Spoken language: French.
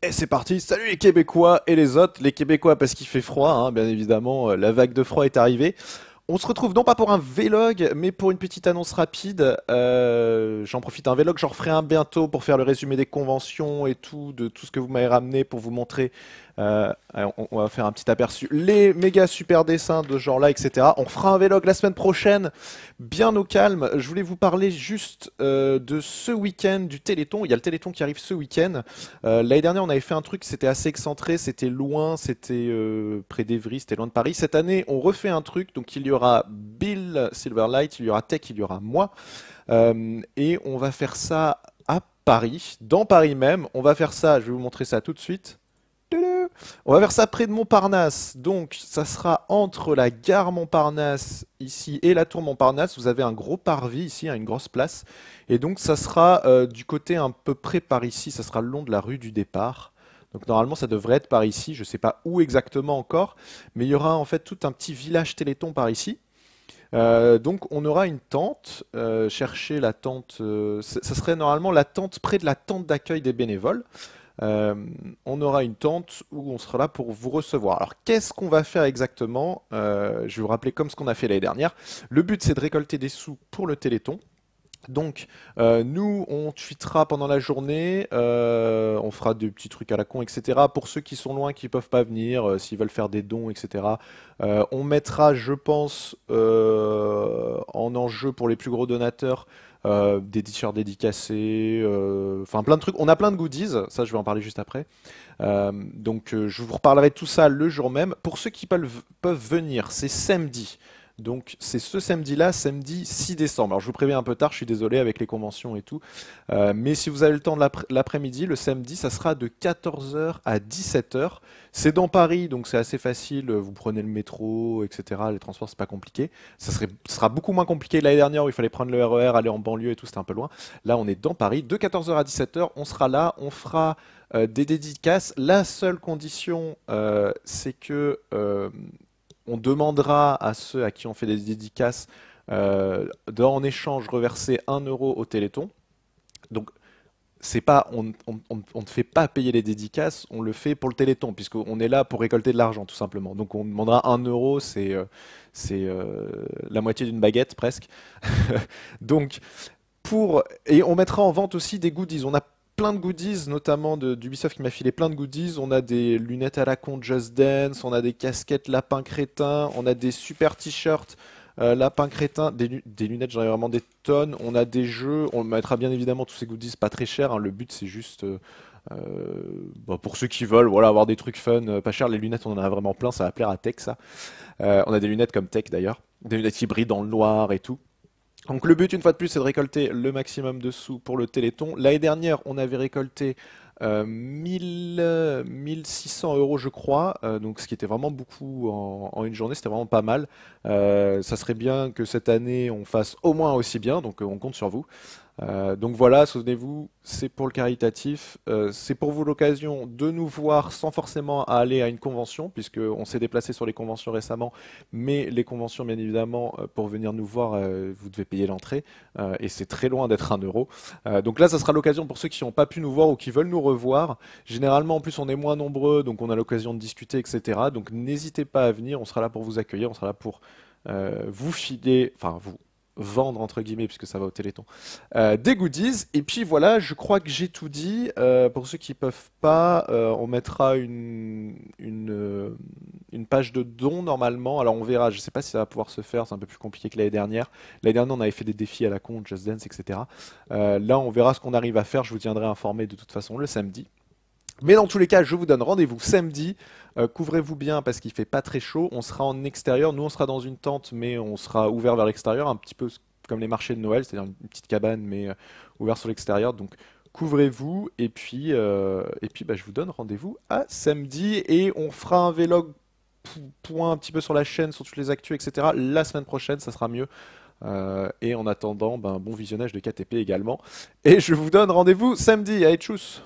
Et c'est parti, salut les Québécois et les autres, les Québécois parce qu'il fait froid, hein, bien évidemment, euh, la vague de froid est arrivée. On se retrouve non pas pour un vlog, mais pour une petite annonce rapide. Euh, j'en profite un vlog, j'en referai un bientôt pour faire le résumé des conventions et tout, de tout ce que vous m'avez ramené pour vous montrer euh, on, va faire un petit aperçu. Les méga super dessins de genre-là, etc. On fera un vlog la semaine prochaine, bien au calme. Je voulais vous parler juste euh, de ce week-end, du Téléthon. Il y a le Téléthon qui arrive ce week-end. Euh, l'année dernière, on avait fait un truc, c'était assez excentré, c'était loin, c'était près d'Evry, c'était loin de Paris. Cette année, on refait un truc, donc il y aura Bill Silverlight, il y aura Tech, il y aura moi. et on va faire ça à Paris, dans Paris même. On va faire ça, je vais vous montrer ça tout de suite. On va vers ça près de Montparnasse. Donc, ça sera entre la gare Montparnasse ici et la tour Montparnasse. Vous avez un gros parvis ici, hein, une grosse place. Et donc, ça sera euh, du côté un peu près par ici. Ça sera le long de la rue du départ. Donc normalement ça devrait être par ici, je ne sais pas où exactement encore, mais il y aura en fait tout un petit village téléthon par ici. Euh, donc on aura une tente, euh, chercher la tente, ça serait normalement la tente près de la tente d'accueil des bénévoles. Euh, on aura une tente où on sera là pour vous recevoir. Alors qu'est-ce qu'on va faire exactement euh, Je vais vous rappeler comme ce qu'on a fait l'année dernière. Le but c'est de récolter des sous pour le Téléthon. Donc, euh, nous, on tweetera pendant la journée, on fera des petits trucs à la con, etc. Pour ceux qui sont loin, qui ne peuvent pas venir, s'ils veulent faire des dons, etc. on mettra, je pense, jeu pour les plus gros donateurs, euh, des t-shirts dédicacés, euh, enfin plein de trucs. On a plein de goodies, ça je vais en parler juste après. Euh, donc je vous reparlerai de tout ça le jour même. Pour ceux qui peuvent venir, c'est samedi. Donc c'est ce samedi-là, samedi 6 décembre. Alors je vous préviens un peu tard, je suis désolé avec les conventions et tout. Euh, mais si vous avez le temps de l'après-midi, le samedi, ça sera de 14h à 17h. C'est dans Paris, donc c'est assez facile. Vous prenez le métro, etc. Les transports, c'est pas compliqué. Ça, serait, sera beaucoup moins compliqué l'année dernière où il fallait prendre le RER, e aller en banlieue et tout, c'était un peu loin. Là, on est dans Paris. De 14h à 17h, on sera là, on fera... Euh, des dédicaces. La seule condition, euh, c'est que on demandera à ceux à qui on fait des dédicaces euh, d'en échange reverser un euro au Téléthon. Donc, c'est pas, on, ne fait pas payer les dédicaces, on le fait pour le Téléthon, puisqu'on est là pour récolter de l'argent, tout simplement. Donc on demandera un euro, c'est euh, euh, la moitié d'une baguette presque. Donc, pour, et on mettra en vente aussi des goodies. On a plein de goodies, notamment d'Ubisoft qui m'a filé plein de goodies. On a des lunettes à la con Just Dance, on a des casquettes lapin crétin, on a des super t-shirts euh, lapin crétin, des, lunettes, j'en ai vraiment des tonnes. On a des jeux, on mettra bien évidemment tous ces goodies pas très chers. Hein. Le but c'est juste. Euh, euh, bah, pour ceux qui veulent voilà, avoir des trucs fun, pas cher, les lunettes on en a vraiment plein, ça va plaire à Tech ça. on a des lunettes comme Tech d'ailleurs, des lunettes qui brillent dans le noir et tout. Donc le but, une fois de plus, c'est de récolter le maximum de sous pour le Téléthon. L'année dernière, on avait récolté 1600 euh, euros, je crois, euh, donc ce qui était vraiment beaucoup en, une journée, c'était vraiment pas mal. Euh, ça serait bien que cette année, on fasse au moins aussi bien, donc on compte sur vous. Euh, donc voilà, souvenez-vous, c'est pour le caritatif, euh, c'est pour vous l'occasion de nous voir sans forcément aller à une convention, puisqu'on s'est déplacé sur les conventions récemment, mais les conventions, bien évidemment, euh, pour venir nous voir, vous devez payer l'entrée, et c'est très loin d'être un euro. donc là, ça sera l'occasion pour ceux qui n'ont pas pu nous voir ou qui veulent nous revoir. Généralement, en plus, on est moins nombreux, donc on a l'occasion de discuter, etc. Donc n'hésitez pas à venir, on sera là pour vous accueillir, on sera là pour... vous filer, enfin vous, vendre, entre guillemets, puisque ça va au Téléthon, euh, des goodies. Et puis voilà, je crois que j'ai tout dit. Euh, pour ceux qui peuvent pas, euh, on mettra une, une, page de dons normalement. Alors on verra, je sais pas si ça va pouvoir se faire, c'est un peu plus compliqué que l'année dernière. L'année dernière, on avait fait des défis à la con, Just Dance, etc. là, on verra ce qu'on arrive à faire, je vous tiendrai informé de toute façon le samedi. Mais dans tous les cas, je vous donne rendez-vous samedi. Euh, couvrez-vous bien parce qu'il fait pas très chaud. On sera en extérieur. Nous, on sera dans une tente, mais on sera ouvert vers l'extérieur, un petit peu comme les marchés de Noël, c'est-à-dire une petite cabane, mais euh, ouvert sur l'extérieur. Donc, couvrez-vous. Et puis, euh, et puis bah, je vous donne rendez-vous à samedi. Et on fera un vlog point un petit peu sur la chaîne, sur toutes les actus, etc. La semaine prochaine, ça sera mieux. et en attendant, ben, bon visionnage de KTP également. Et je vous donne rendez-vous samedi. Allez, tchuss